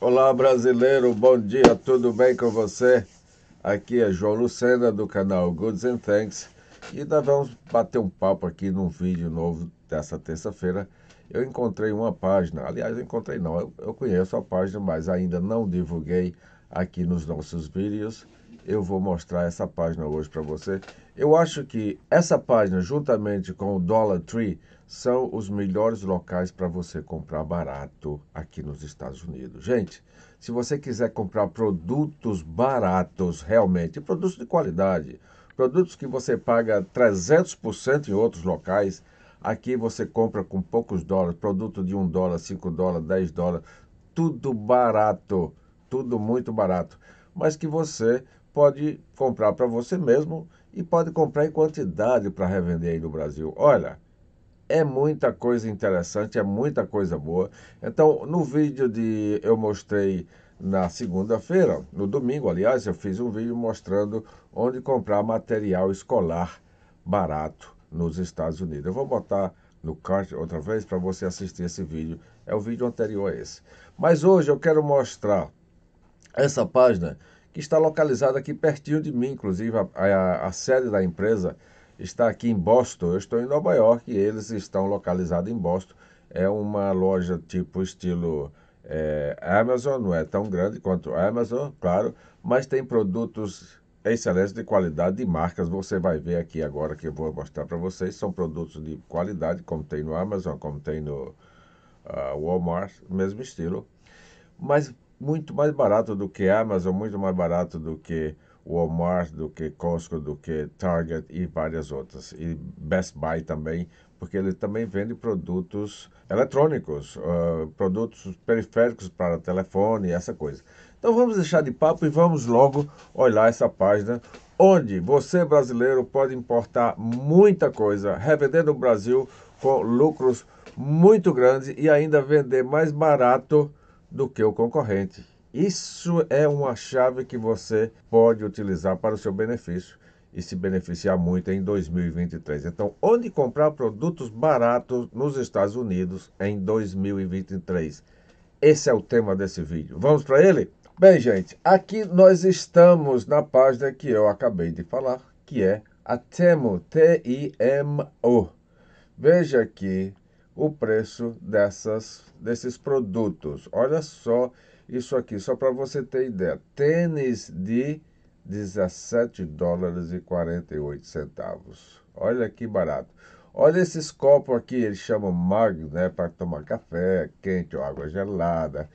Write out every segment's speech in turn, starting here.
Olá, brasileiro, bom dia, tudo bem com você? Aqui é João Lucena do canal Goods and Thanks e nós vamos bater um papo aqui num vídeo novo dessa terça-feira. Eu encontrei uma página, aliás, eu encontrei não, eu, eu conheço a página, mas ainda não divulguei aqui nos nossos vídeos. Eu vou mostrar essa página hoje para você. Eu acho que essa página, juntamente com o Dollar Tree, são os melhores locais para você comprar barato aqui nos Estados Unidos. Gente, se você quiser comprar produtos baratos realmente, produtos de qualidade, produtos que você paga 300% em outros locais, aqui você compra com poucos dólares, produto de 1 dólar, 5 dólares, 10 dólares, tudo barato, tudo muito barato, mas que você pode comprar para você mesmo e pode comprar em quantidade para revender aí no Brasil. Olha, é muita coisa interessante, é muita coisa boa. Então, no vídeo de eu mostrei na segunda-feira, no domingo, aliás, eu fiz um vídeo mostrando onde comprar material escolar barato nos Estados Unidos. Eu vou botar no card outra vez para você assistir esse vídeo. É o vídeo anterior a esse. Mas hoje eu quero mostrar essa página que está localizada aqui pertinho de mim, inclusive a, a, a sede da empresa está aqui em Boston. Eu estou em Nova York e eles estão localizados em Boston. É uma loja tipo estilo é, Amazon, não é tão grande quanto a Amazon, claro, mas tem produtos excelentes de qualidade de marcas. Você vai ver aqui agora que eu vou mostrar para vocês. São produtos de qualidade, como tem no Amazon, como tem no uh, Walmart, mesmo estilo. Mas muito mais barato do que Amazon, muito mais barato do que Walmart, do que Costco, do que Target e várias outras. E Best Buy também, porque ele também vende produtos eletrônicos, uh, produtos periféricos para telefone, essa coisa. Então vamos deixar de papo e vamos logo olhar essa página onde você brasileiro pode importar muita coisa, revender no Brasil com lucros muito grandes e ainda vender mais barato do que o concorrente. Isso é uma chave que você pode utilizar para o seu benefício e se beneficiar muito em 2023. Então, onde comprar produtos baratos nos Estados Unidos em 2023? Esse é o tema desse vídeo. Vamos para ele? Bem, gente, aqui nós estamos na página que eu acabei de falar, que é a Temo, T-I-M-O. Veja aqui o preço dessas, desses produtos. Olha só isso aqui, só para você ter ideia. Tênis de 17 dólares e 48 centavos. Olha que barato. Olha esses copos aqui, eles chamam Mag, né, para tomar café quente ou água gelada.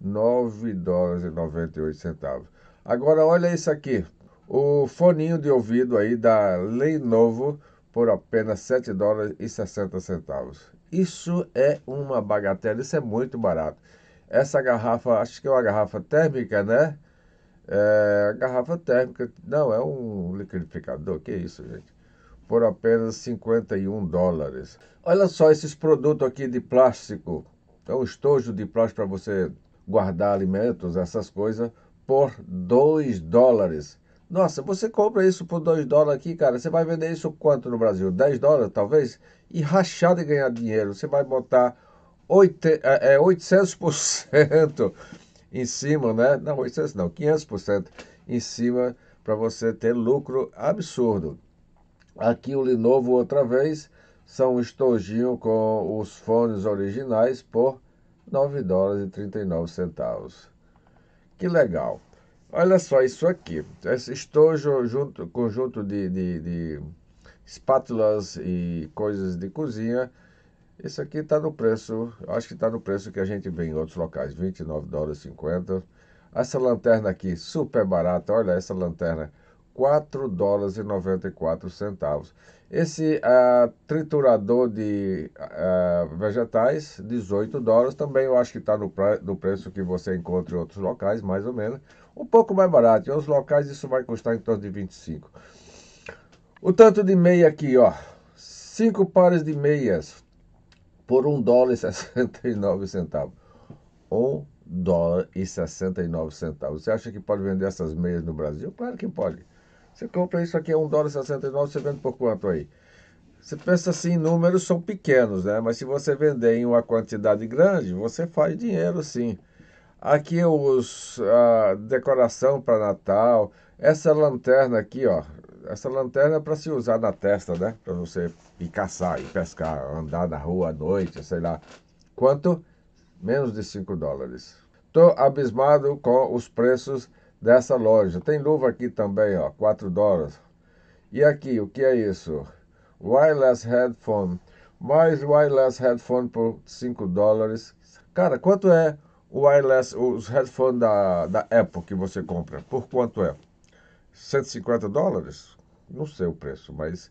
9 dólares e 98 centavos. Agora olha isso aqui. O foninho de ouvido aí da Lenovo por apenas 7 dólares e 60 centavos. Isso é uma bagatela, isso é muito barato. Essa garrafa, acho que é uma garrafa térmica, né? É, garrafa térmica, não, é um liquidificador, que isso, gente? Por apenas 51 dólares. Olha só esses produtos aqui de plástico. É um estojo de plástico para você guardar alimentos, essas coisas, por 2 dólares. Nossa, você compra isso por 2 dólares aqui, cara. Você vai vender isso quanto no Brasil? 10 dólares, talvez? E rachar de ganhar dinheiro. Você vai botar oito é, 800% é, em cima, né? Não, 800 não, 500% em cima para você ter lucro absurdo. Aqui o Lenovo outra vez, são um estojinho com os fones originais por 9 dólares e 39 centavos. Que legal. Olha só isso aqui. Esse estojo junto conjunto de, de, de espátulas e coisas de cozinha esse aqui está no preço, acho que está no preço que a gente vê em outros locais, 29 dólares 50. Essa lanterna aqui, super barata, olha essa lanterna, 4 dólares e 94 centavos. Esse ah, triturador de ah, vegetais, 18 dólares, também eu acho que está no, no preço que você encontra em outros locais, mais ou menos. Um pouco mais barato, em outros locais isso vai custar em torno de 25. O tanto de meia aqui, ó, 5 pares de meias, por um dólar e 69 centavos. Um dólar e 69 centavos. Você acha que pode vender essas meias no Brasil? Claro que pode. Você compra isso aqui a é 1 dólar e 69, você vende por quanto aí? Você pensa assim, números são pequenos, né? Mas se você vender em uma quantidade grande, você faz dinheiro sim. Aqui os a decoração para Natal, essa lanterna aqui, ó, essa lanterna é para se usar na testa, né? Para você ir caçar, ir pescar, andar na rua à noite, sei lá. Quanto? Menos de 5 dólares. Estou abismado com os preços dessa loja. Tem luva aqui também, ó, 4 dólares. E aqui, o que é isso? Wireless headphone. Mais wireless headphone por 5 dólares. Cara, quanto é o wireless, os headphones da, da Apple que você compra? Por quanto é? 150 dólares? Não sei o preço, mas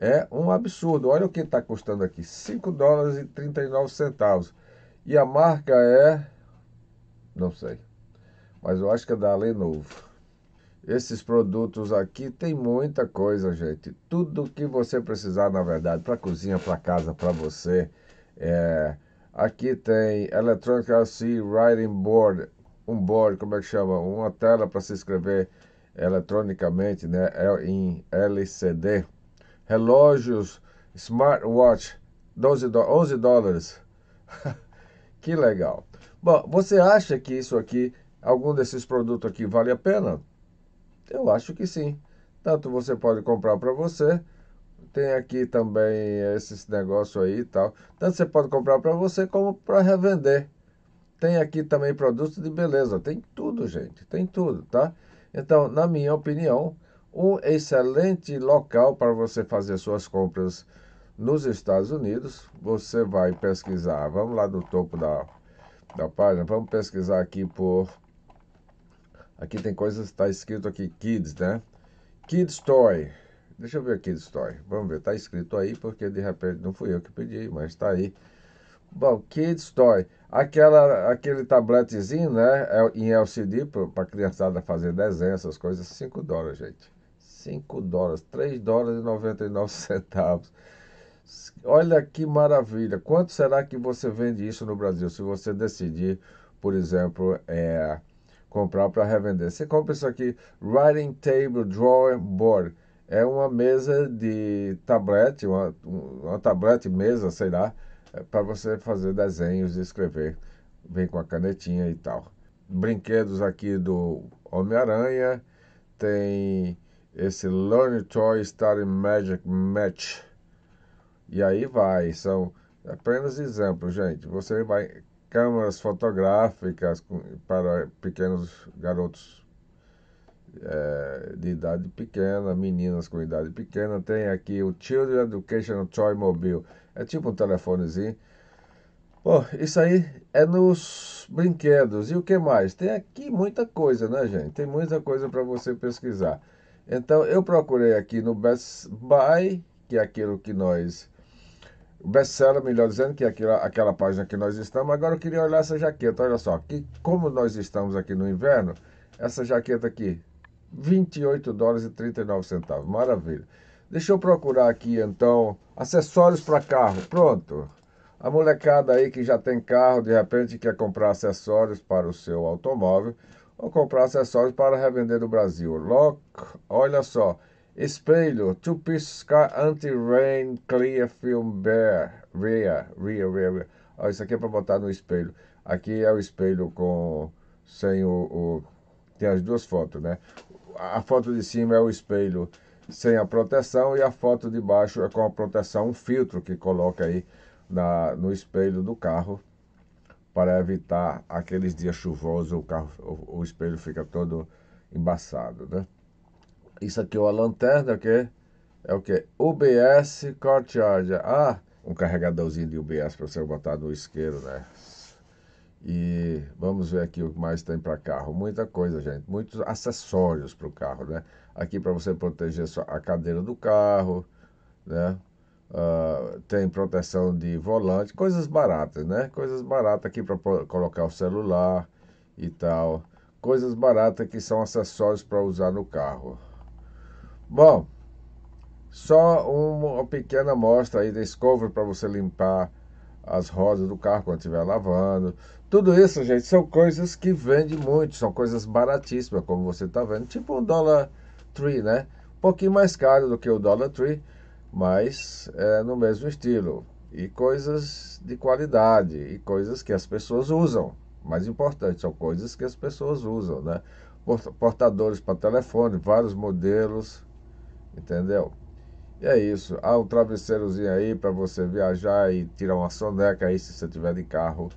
é um absurdo. Olha o que está custando aqui, 5 dólares e 39 centavos. E a marca é... não sei. Mas eu acho que é da Lenovo. Esses produtos aqui tem muita coisa, gente. Tudo que você precisar, na verdade, para cozinha, para casa, para você. É... Aqui tem Electronic RC Writing Board, um board, como é que chama? Uma tela para se escrever eletronicamente né, é em LCD. Relógios smartwatch, 12 do, 11 dólares. que legal. Bom, você acha que isso aqui, algum desses produtos aqui vale a pena? Eu acho que sim. Tanto você pode comprar para você, tem aqui também esses negócio aí e tal. Tanto você pode comprar para você como para revender. Tem aqui também produtos de beleza, tem tudo, gente, tem tudo, tá? Então, na minha opinião, um excelente local para você fazer suas compras nos Estados Unidos. Você vai pesquisar, vamos lá no topo da, da página, vamos pesquisar aqui por. Aqui tem coisas, está escrito aqui Kids, né? Kids Toy. Deixa eu ver aqui Kids Toy. Vamos ver, está escrito aí porque de repente não fui eu que pedi, mas está aí. Bom, Kid Story. Aquela, aquele tabletezinho, né? É em LCD, para criançada fazer desenho, essas coisas, 5 dólares, gente. 5 dólares, 3 dólares e 99 centavos. Olha que maravilha. Quanto será que você vende isso no Brasil? Se você decidir, por exemplo, é, comprar para revender. Você compra isso aqui, Writing Table Drawing Board. É uma mesa de tablet, uma, uma tablete mesa, sei lá, é para você fazer desenhos e escrever. Vem com a canetinha e tal. Brinquedos aqui do Homem-Aranha. Tem esse Learn Toy Star Magic Match. E aí vai, são apenas exemplos, gente. Você vai câmeras fotográficas para pequenos garotos é, de idade pequena, meninas com idade pequena. Tem aqui o Children Education Toy Mobile. É tipo um telefonezinho. Bom, isso aí é nos brinquedos. E o que mais? Tem aqui muita coisa, né, gente? Tem muita coisa para você pesquisar. Então, eu procurei aqui no Best Buy, que é aquilo que nós best-seller, melhor dizendo, que é aquela, aquela página que nós estamos. Agora eu queria olhar essa jaqueta, olha só. Que, como nós estamos aqui no inverno, essa jaqueta aqui 28 dólares e 39 centavos. Maravilha. Deixa eu procurar aqui então acessórios para carro. Pronto. A molecada aí que já tem carro, de repente quer comprar acessórios para o seu automóvel ou comprar acessórios para revender no Brasil. Lock, olha só. Espelho, Two Piece Car Anti-Rain Clear Film Bear, Rear, Rear, Rear. rear. Oh, isso aqui é para botar no espelho. Aqui é o espelho com sem o, o tem as duas fotos, né? a foto de cima é o espelho sem a proteção e a foto de baixo é com a proteção, um filtro que coloca aí na, no espelho do carro para evitar aqueles dias chuvosos o carro o, o espelho fica todo embaçado, né? Isso aqui é uma lanterna que é o que UBS Car Charger. Ah, um carregadorzinho de UBS para você botar no isqueiro, né? E vamos ver aqui o que mais tem para carro. Muita coisa, gente. Muitos acessórios para o carro, né? Aqui para você proteger a cadeira do carro, né? Uh, tem proteção de volante, coisas baratas, né? Coisas baratas aqui para colocar o celular e tal. Coisas baratas que são acessórios para usar no carro. Bom, só uma pequena amostra aí da escova para você limpar as rodas do carro quando estiver lavando. Tudo isso, gente, são coisas que vendem muito, são coisas baratíssimas, como você está vendo. Tipo um Dollar tree, né? Um pouquinho mais caro do que o Dollar tree, mas é no mesmo estilo. E coisas de qualidade, e coisas que as pessoas usam. Mais importante, são coisas que as pessoas usam, né? Portadores para telefone, vários modelos, entendeu? E é isso. Há um travesseirozinho aí para você viajar e tirar uma soneca aí se você tiver de carro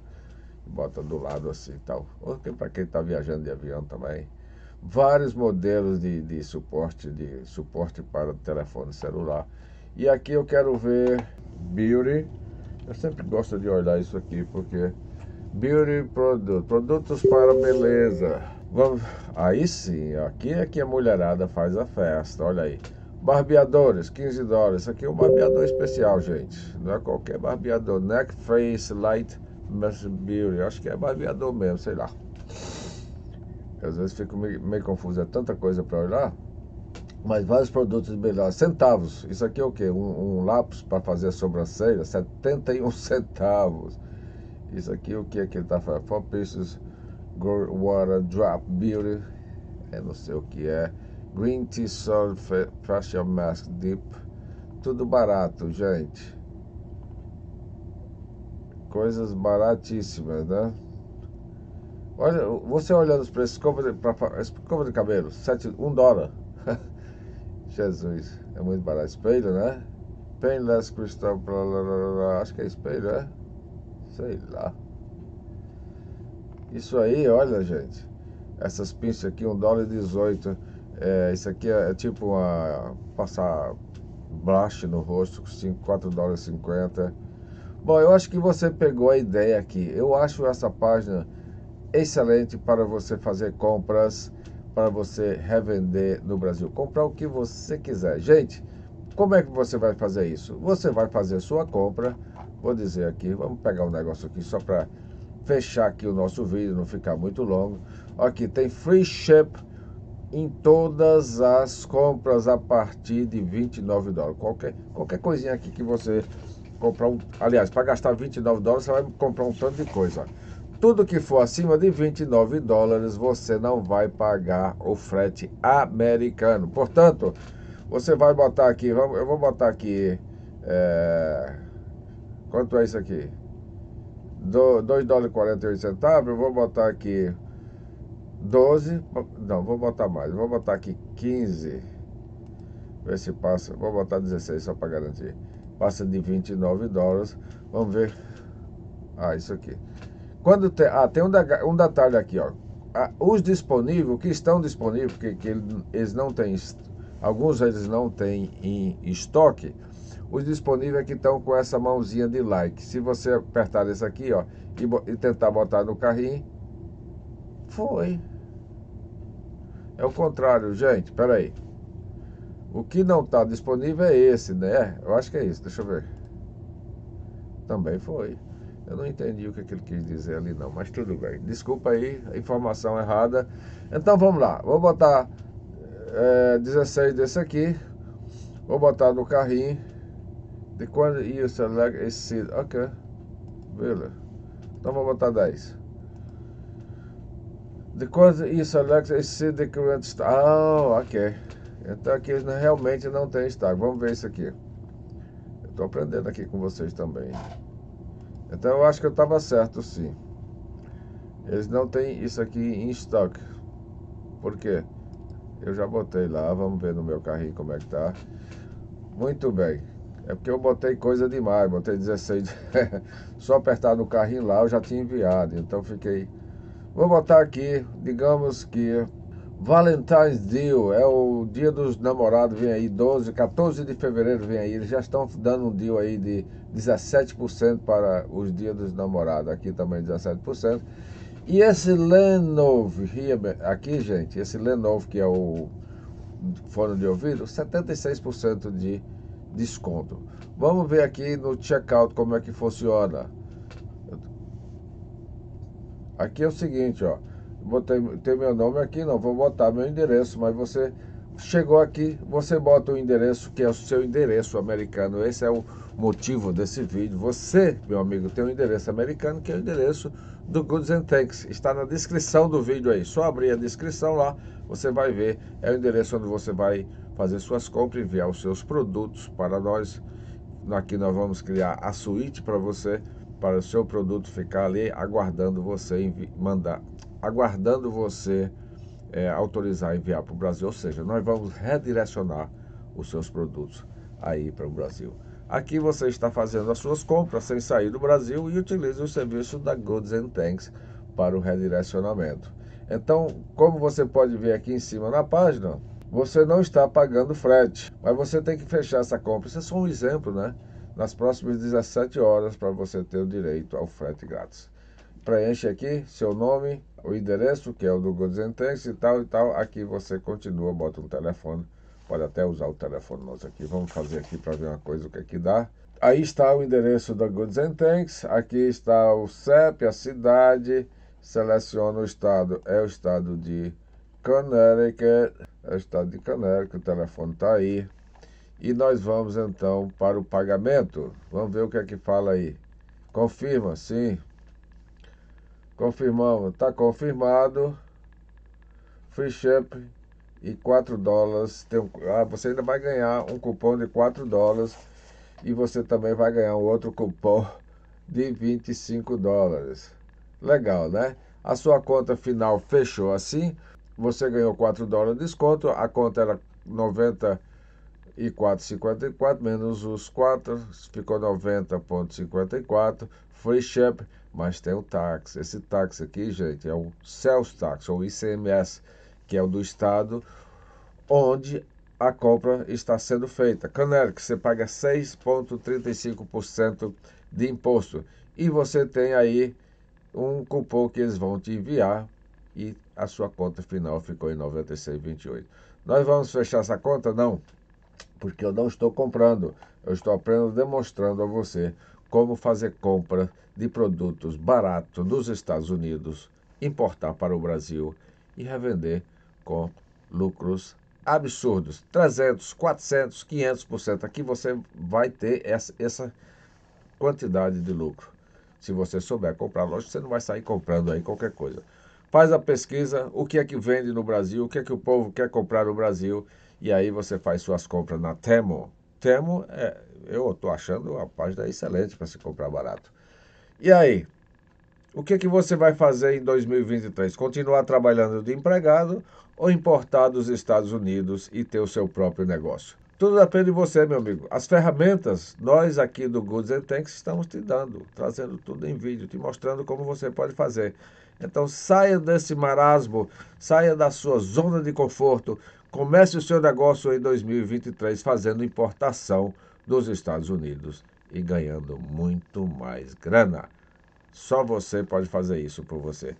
bota do lado assim e tal. Ontem para quem está viajando de avião também. Vários modelos de, de suporte, de suporte para telefone celular. E aqui eu quero ver Beauty. Eu sempre gosto de olhar isso aqui porque Beauty Product, produtos para beleza. Vamos, aí sim, aqui é que a mulherada faz a festa, olha aí. Barbeadores, 15 dólares. Isso aqui é um barbeador especial, gente. Não é qualquer barbeador. Neck Face Light Masbury, acho que é baviador mesmo, sei lá. Às vezes fico meio, meio confuso, é tanta coisa para olhar. Mas vários produtos de melhor. Centavos, isso aqui é o quê? Um, um lápis para fazer a sobrancelha, 71 centavos. Isso aqui é o que é que ele tá falando? Four pieces, gold water drop beauty, é não sei o que é. Green tea salt facial mask deep, tudo barato, gente coisas baratíssimas, né? Olha, você olhando os preços, escova de, pra, escova de cabelo, 7, 1 um dólar. Jesus, é muito barato. Espelho, né? Painless Crystal, blá, blá, blá, acho que é espelho, é? Sei lá. Isso aí, olha, gente. Essas pinças aqui, 1 dólar e 18. É, isso aqui é, é tipo uma, passar blush no rosto, 4 dólares e 50. Bom, eu acho que você pegou a ideia aqui. Eu acho essa página excelente para você fazer compras, para você revender no Brasil. Comprar o que você quiser. Gente, como é que você vai fazer isso? Você vai fazer sua compra. Vou dizer aqui, vamos pegar um negócio aqui só para fechar aqui o nosso vídeo, não ficar muito longo. Aqui tem free ship em todas as compras a partir de 29 dólares. Qualquer, qualquer coisinha aqui que você comprar um. Aliás, para gastar 29 dólares, você vai comprar um tanto de coisa. Tudo que for acima de 29 dólares, você não vai pagar o frete americano. Portanto, você vai botar aqui, eu vou botar aqui. É, quanto é isso aqui? Do, 2 dólares e 48 centavos, eu vou botar aqui 12, não, vou botar mais, vou botar aqui 15, ver se passa, vou botar 16 só para garantir passa de 29 dólares. Vamos ver. Ah, isso aqui. Quando tem, ah, tem um, da, um detalhe aqui, ó. Ah, os disponíveis, que estão disponíveis, porque que eles não têm, alguns eles não têm em estoque. Os disponíveis é que estão com essa mãozinha de like. Se você apertar esse aqui, ó, e, e tentar botar no carrinho, foi. É o contrário, gente. Peraí. aí. O que não está disponível é esse, né? Eu acho que é isso, deixa eu ver. Também foi. Eu não entendi o que, é que ele quis dizer ali não, mas tudo bem. Desculpa aí, a informação errada. Então vamos lá, vou botar é, eh, 16 desse aqui. Vou botar no carrinho. De quando you select a seed. Ok. Beleza. Então vou botar 10. De quando you select a seed the current. Ah, oh, ok. Então aqui realmente não tem estágio. Vamos ver isso aqui. Eu estou aprendendo aqui com vocês também. Então eu acho que eu estava certo sim. Eles não têm isso aqui em estoque. Por quê? Eu já botei lá, vamos ver no meu carrinho como é que tá. Muito bem. É porque eu botei coisa demais, botei 16. Só apertar no carrinho lá eu já tinha enviado. Então fiquei. Vou botar aqui, digamos que Valentine's Day, é o dia dos namorados, vem aí, 12, 14 de fevereiro vem aí. Eles já estão dando um deal aí de 17% para os dias dos namorados, aqui também 17%. E esse Lenovo, aqui gente, esse Lenovo que é o fone de ouvido, 76% de desconto. Vamos ver aqui no checkout como é que funciona. Aqui é o seguinte, ó botei, ter meu nome aqui, não, vou botar meu endereço, mas você chegou aqui, você bota o endereço que é o seu endereço americano. Esse é o motivo desse vídeo. Você, meu amigo, tem um endereço americano que é o endereço do Goods and Tanks. Está na descrição do vídeo aí. Só abrir a descrição lá, você vai ver. É o endereço onde você vai fazer suas compras, enviar os seus produtos para nós. Aqui nós vamos criar a suíte para você, para o seu produto ficar ali aguardando você mandar aguardando você é, autorizar enviar para o Brasil. Ou seja, nós vamos redirecionar os seus produtos aí para o Brasil. Aqui você está fazendo as suas compras sem sair do Brasil e utiliza o serviço da Goods and Tanks para o redirecionamento. Então, como você pode ver aqui em cima na página, você não está pagando frete, mas você tem que fechar essa compra. Isso é só um exemplo, né? Nas próximas 17 horas para você ter o direito ao frete grátis. Preenche aqui seu nome, o endereço que é o do Godzentex e tal e tal. Aqui você continua, bota um telefone. Pode até usar o telefone nosso aqui. Vamos fazer aqui para ver uma coisa o que é que dá. Aí está o endereço da Goods and Tanks. Aqui está o CEP, a cidade. Seleciona o estado. É o estado de Connecticut. É o estado de Connecticut. O telefone está aí. E nós vamos então para o pagamento. Vamos ver o que é que fala aí. Confirma, sim. Confirmamos, tá confirmado. Free Shop e 4 dólares. Tem um, ah, você ainda vai ganhar um cupom de 4 dólares. E você também vai ganhar um outro cupom de 25 dólares. Legal, né? A sua conta final fechou assim. Você ganhou 4 dólares de desconto. A conta era 94,54 menos os 4, ficou 90,54. Free Shop mas tem o táxi. Esse táxi aqui, gente, é o Celso tax ou ICMS, que é o do estado onde a compra está sendo feita. Canela, que você paga 6,35% de imposto. E você tem aí um cupom que eles vão te enviar e a sua conta final ficou em 96,28. Nós vamos fechar essa conta? Não, porque eu não estou comprando. Eu estou apenas demonstrando a você como fazer compra de produtos baratos nos Estados Unidos, importar para o Brasil e revender com lucros absurdos 300, 400, 500%. Aqui você vai ter essa, essa quantidade de lucro. Se você souber comprar, lógico, você não vai sair comprando aí qualquer coisa. Faz a pesquisa, o que é que vende no Brasil, o que é que o povo quer comprar no Brasil, e aí você faz suas compras na Temo, temo é, eu estou achando a página excelente para se comprar barato. E aí? O que, que você vai fazer em 2023? Continuar trabalhando de empregado ou importar dos Estados Unidos e ter o seu próprio negócio? Tudo depende de você, meu amigo. As ferramentas, nós aqui do Goods and Tanks estamos te dando, trazendo tudo em vídeo, te mostrando como você pode fazer. Então saia desse marasmo, saia da sua zona de conforto, comece o seu negócio em 2023 fazendo importação dos Estados Unidos e ganhando muito mais grana. Só você pode fazer isso por você.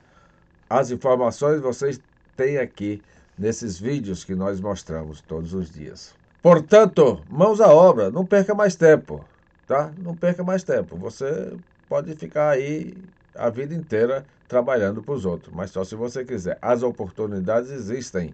As informações vocês têm aqui nesses vídeos que nós mostramos todos os dias. Portanto, mãos à obra, não perca mais tempo, tá? Não perca mais tempo. Você pode ficar aí a vida inteira trabalhando para os outros, mas só se você quiser. As oportunidades existem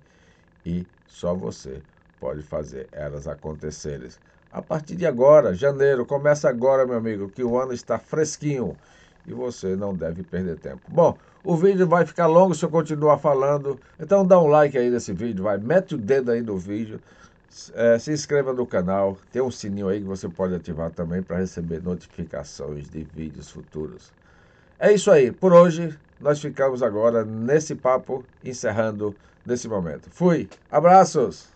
e só você pode fazer elas acontecerem. A partir de agora, janeiro, começa agora, meu amigo, que o ano está fresquinho e você não deve perder tempo. Bom, o vídeo vai ficar longo se eu continuar falando, então dá um like aí nesse vídeo, vai, mete o dedo aí no vídeo. É, se inscreva no canal, tem um sininho aí que você pode ativar também para receber notificações de vídeos futuros. É isso aí, por hoje nós ficamos agora nesse papo, encerrando nesse momento. Fui, abraços!